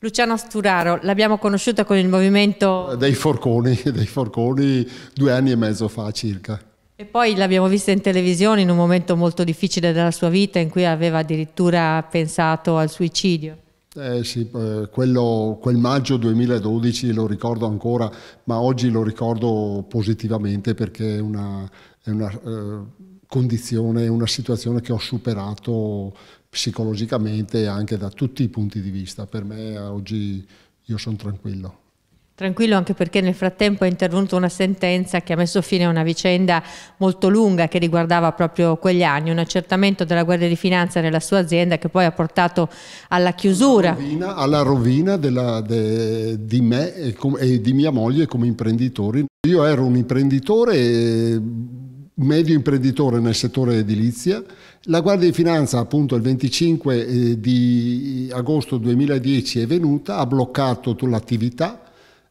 Luciano Sturaro, l'abbiamo conosciuta con il movimento... Dei forconi, dei forconi due anni e mezzo fa circa. E poi l'abbiamo vista in televisione in un momento molto difficile della sua vita in cui aveva addirittura pensato al suicidio. Eh sì, eh, quello, quel maggio 2012 lo ricordo ancora, ma oggi lo ricordo positivamente perché è una... È una eh, condizione, una situazione che ho superato psicologicamente anche da tutti i punti di vista. Per me oggi io sono tranquillo. Tranquillo anche perché nel frattempo è intervenuta una sentenza che ha messo fine a una vicenda molto lunga che riguardava proprio quegli anni, un accertamento della Guardia di Finanza nella sua azienda che poi ha portato alla chiusura. Alla rovina, alla rovina della, de, di me e, com, e di mia moglie come imprenditori. Io ero un imprenditore medio imprenditore nel settore edilizia. La Guardia di Finanza appunto il 25 eh, di agosto 2010 è venuta, ha bloccato l'attività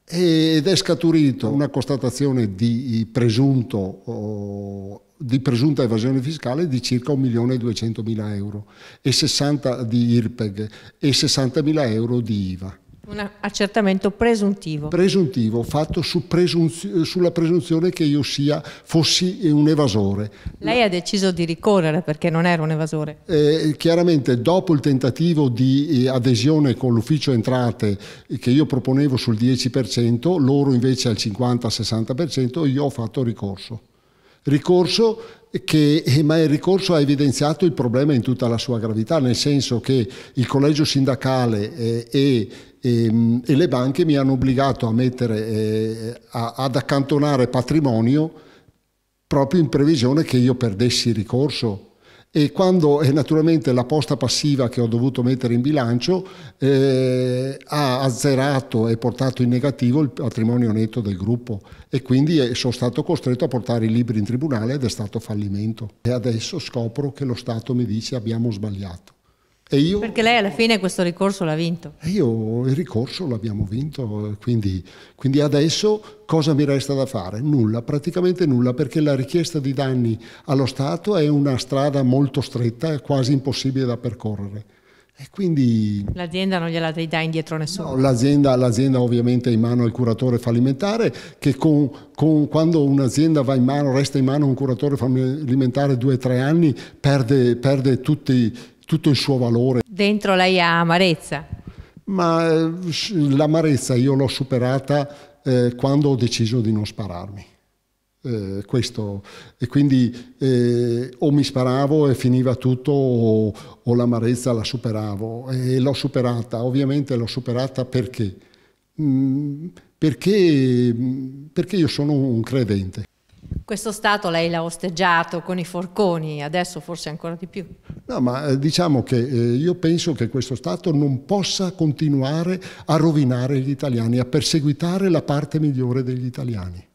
ed è scaturita una constatazione di, presunto, oh, di presunta evasione fiscale di circa 1.200.000 euro e 60 di IRPEG e 60.000 euro di IVA. Un accertamento presuntivo. Presuntivo, fatto su presunzio, sulla presunzione che io sia, fossi un evasore. Lei ha deciso di ricorrere perché non era un evasore? Eh, chiaramente dopo il tentativo di eh, adesione con l'ufficio entrate che io proponevo sul 10%, loro invece al 50-60%, io ho fatto ricorso. Ricorso che, eh, ma il ricorso ha evidenziato il problema in tutta la sua gravità, nel senso che il collegio sindacale eh, e e, ehm, e le banche mi hanno obbligato a mettere, eh, a, ad accantonare patrimonio proprio in previsione che io perdessi il ricorso e quando e eh, naturalmente la posta passiva che ho dovuto mettere in bilancio eh, ha azzerato e portato in negativo il patrimonio netto del gruppo e quindi eh, sono stato costretto a portare i libri in tribunale ed è stato fallimento e adesso scopro che lo Stato mi dice abbiamo sbagliato. Io, Perché lei alla fine questo ricorso l'ha vinto. E io il ricorso l'abbiamo vinto, quindi, quindi, adesso cosa mi resta da fare? Nulla, praticamente nulla, perché la richiesta di danni allo Stato è una strada molto stretta, quasi impossibile da percorrere. E quindi, l'azienda non gliela dà indietro nessuno? No, l'azienda, l'azienda, ovviamente è in mano al curatore fallimentare, che con, con, quando un'azienda va in mano, resta in mano un curatore fallimentare due o tre anni, perde, perde tutti tutto il suo valore. Dentro lei ha amarezza? Ma eh, l'amarezza io l'ho superata eh, quando ho deciso di non spararmi. Eh, questo e quindi eh, o mi sparavo e finiva tutto o, o l'amarezza la superavo e l'ho superata ovviamente l'ho superata perché? Mm, perché perché io sono un credente questo stato lei l'ha osteggiato con i forconi adesso forse ancora di più No, ma eh, diciamo che eh, io penso che questo Stato non possa continuare a rovinare gli italiani, a perseguitare la parte migliore degli italiani.